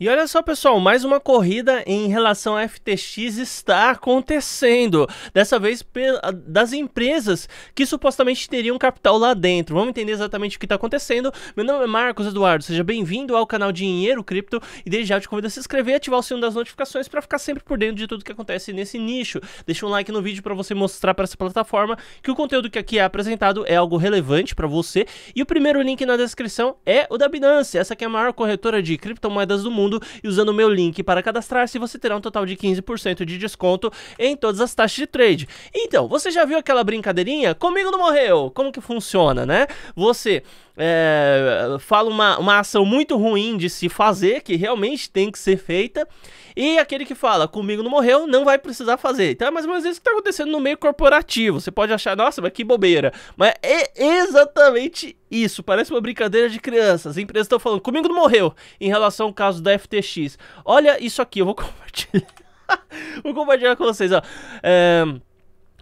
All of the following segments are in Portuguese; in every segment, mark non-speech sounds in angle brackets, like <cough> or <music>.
E olha só, pessoal, mais uma corrida em relação à FTX está acontecendo. Dessa vez ah, das empresas que supostamente teriam capital lá dentro. Vamos entender exatamente o que está acontecendo. Meu nome é Marcos Eduardo, seja bem-vindo ao canal Dinheiro Cripto. E desde já te convido a se inscrever e ativar o sino das notificações para ficar sempre por dentro de tudo que acontece nesse nicho. Deixa um like no vídeo para você mostrar para essa plataforma que o conteúdo que aqui é apresentado é algo relevante para você. E o primeiro link na descrição é o da Binance. Essa que é a maior corretora de criptomoedas do mundo mundo e usando o meu link para cadastrar-se, você terá um total de 15% de desconto em todas as taxas de trade. Então, você já viu aquela brincadeirinha? Comigo não morreu! Como que funciona, né? Você é, fala uma, uma ação muito ruim de se fazer, que realmente tem que ser feita, e aquele que fala, comigo não morreu, não vai precisar fazer. Então é mais ou menos isso que está acontecendo no meio corporativo. Você pode achar, nossa, mas que bobeira. Mas é exatamente isso, parece uma brincadeira de crianças. As empresas estão falando, comigo não morreu, em relação ao caso da FTX. Olha isso aqui, eu vou <laughs> compartilhar. vou compartilhar com vocês, ó. É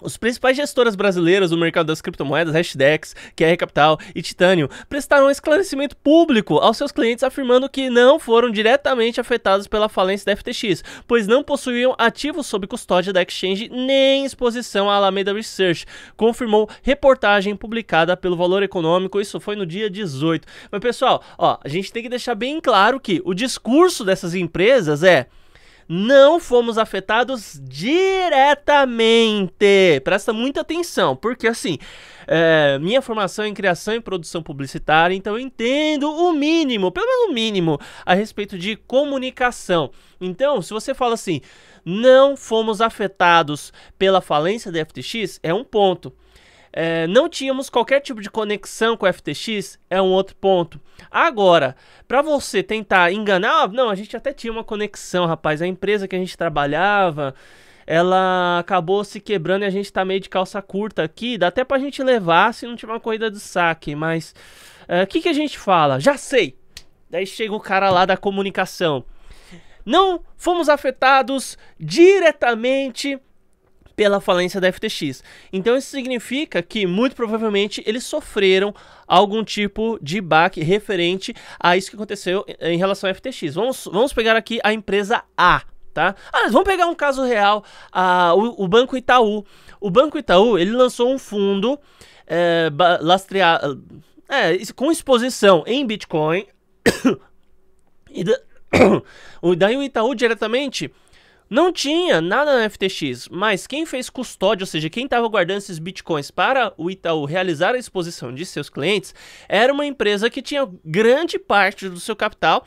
os principais gestoras brasileiras do mercado das criptomoedas, Hashdex, QR Capital e Titanium, prestaram um esclarecimento público aos seus clientes afirmando que não foram diretamente afetados pela falência da FTX, pois não possuíam ativos sob custódia da exchange nem exposição à Alameda Research, confirmou reportagem publicada pelo Valor Econômico, isso foi no dia 18. Mas pessoal, ó, a gente tem que deixar bem claro que o discurso dessas empresas é não fomos afetados diretamente. Presta muita atenção, porque assim, é, minha formação é em criação e produção publicitária, então eu entendo o mínimo, pelo menos o mínimo, a respeito de comunicação. Então, se você fala assim, não fomos afetados pela falência da FTX, é um ponto. É, não tínhamos qualquer tipo de conexão com o FTX, é um outro ponto. Agora, para você tentar enganar, não, a gente até tinha uma conexão, rapaz. A empresa que a gente trabalhava, ela acabou se quebrando e a gente tá meio de calça curta aqui. Dá até pra gente levar se não tiver uma corrida de saque, mas é, o é, que, que a gente fala? Já sei! Daí chega o cara lá da comunicação. Não fomos afetados diretamente pela falência da FTX. Então isso significa que muito provavelmente eles sofreram algum tipo de baque referente a isso que aconteceu em relação à FTX. Vamos, vamos pegar aqui a empresa A, tá? Ah, vamos pegar um caso real, ah, o, o, Banco Itaú. O Banco Itaú, ele lançou um fundo é, eh, lastrear, é, eh, com exposição em Bitcoin <coughs> e da, <coughs> daí o Itaú diretamente não tinha nada na FTX, mas quem fez custódia, ou seja, quem estava guardando esses bitcoins para o Itaú realizar a exposição de seus clientes, era uma empresa que tinha grande parte do seu capital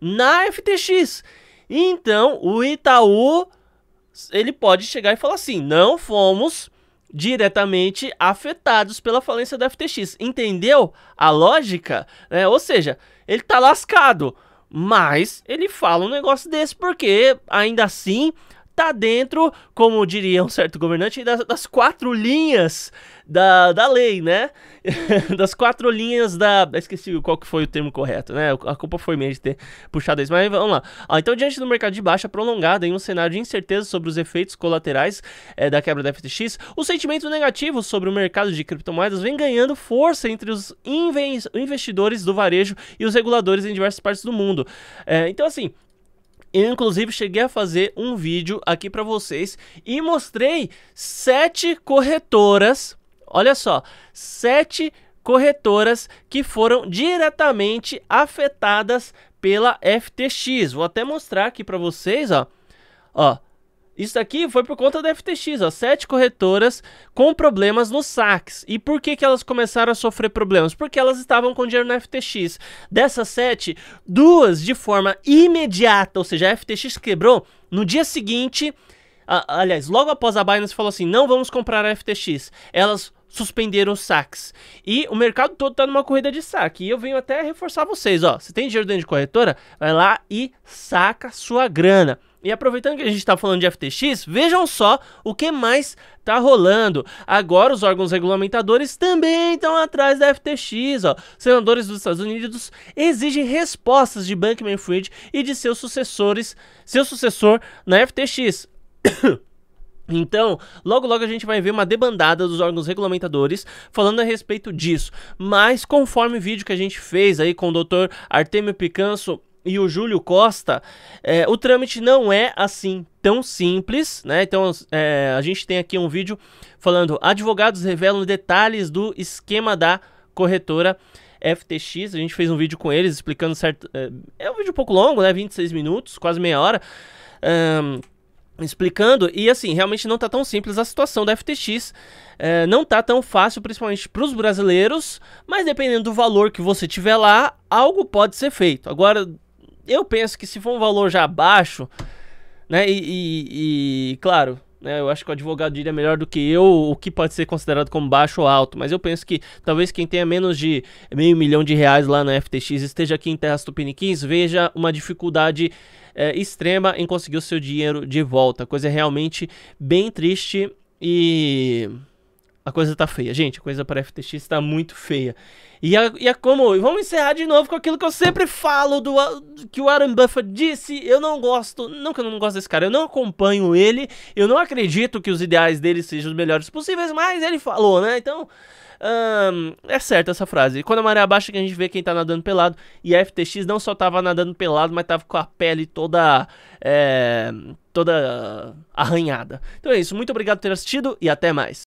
na FTX. Então, o Itaú ele pode chegar e falar assim: "Não fomos diretamente afetados pela falência da FTX". Entendeu a lógica? É, ou seja, ele tá lascado. Mas ele fala um negócio desse porque ainda assim tá dentro, como diria um certo governante, das, das quatro linhas da, da lei, né? <laughs> das quatro linhas da. Esqueci qual que foi o termo correto, né? A culpa foi minha de ter puxado isso, mas vamos lá. Ah, então, diante do mercado de baixa prolongada, em um cenário de incerteza sobre os efeitos colaterais é, da quebra da FTX, o sentimento negativo sobre o mercado de criptomoedas vem ganhando força entre os investidores do varejo e os reguladores em diversas partes do mundo. É, então, assim. Eu, inclusive, cheguei a fazer um vídeo aqui para vocês e mostrei sete corretoras. Olha só, sete corretoras que foram diretamente afetadas pela FTX. Vou até mostrar aqui para vocês, ó. Ó, isso aqui foi por conta da FTX, ó, sete corretoras com problemas nos saques. E por que, que elas começaram a sofrer problemas? Porque elas estavam com dinheiro na FTX. Dessas sete, duas de forma imediata, ou seja, a FTX quebrou no dia seguinte. A, aliás, logo após a Binance falou assim: não vamos comprar a FTX. Elas suspenderam os saques. E o mercado todo tá numa corrida de saque. E eu venho até reforçar vocês, ó. Se tem dinheiro dentro de corretora, vai lá e saca sua grana. E aproveitando que a gente está falando de FTX, vejam só o que mais está rolando. Agora os órgãos regulamentadores também estão atrás da FTX, ó. Senadores dos Estados Unidos exigem respostas de Bankman-Fried e de seus sucessores, seu sucessor na FTX. <coughs> Então, logo logo a gente vai ver uma debandada dos órgãos regulamentadores falando a respeito disso. Mas conforme o vídeo que a gente fez aí com o Dr. Artemio Picanso e o Júlio Costa, é, o trâmite não é assim tão simples, né? Então é, a gente tem aqui um vídeo falando: advogados revelam detalhes do esquema da corretora FTX. A gente fez um vídeo com eles explicando certo. É, é um vídeo um pouco longo, né? 26 minutos, quase meia hora. Um, explicando, e assim, realmente não tá tão simples a situação da FTX. É, não tá tão fácil, principalmente para os brasileiros, mas dependendo do valor que você tiver lá, algo pode ser feito. Agora, eu penso que se for um valor já baixo, né? E, e, e claro, né, eu acho que o advogado diria melhor do que eu o que pode ser considerado como baixo ou alto. Mas eu penso que talvez quem tenha menos de meio milhão de reais lá na FTX esteja aqui em Terras Tupiniquins, veja uma dificuldade é, extrema em conseguir o seu dinheiro de volta. Coisa realmente bem triste e a coisa tá feia. Gente, a coisa para FTX tá muito feia. E a, e a como? Vamos encerrar de novo com aquilo que eu sempre falo do, do que o Warren Buffett disse. Eu não gosto, não que eu não gosto desse cara, eu não acompanho ele, eu não acredito que os ideais dele sejam os melhores possíveis, mas ele falou, né? Então. Hum, é certa essa frase. Quando a maré abaixa que a gente vê quem tá nadando pelado. E a FTX não só tava nadando pelado, mas tava com a pele toda. É, toda arranhada. Então é isso. Muito obrigado por ter assistido e até mais.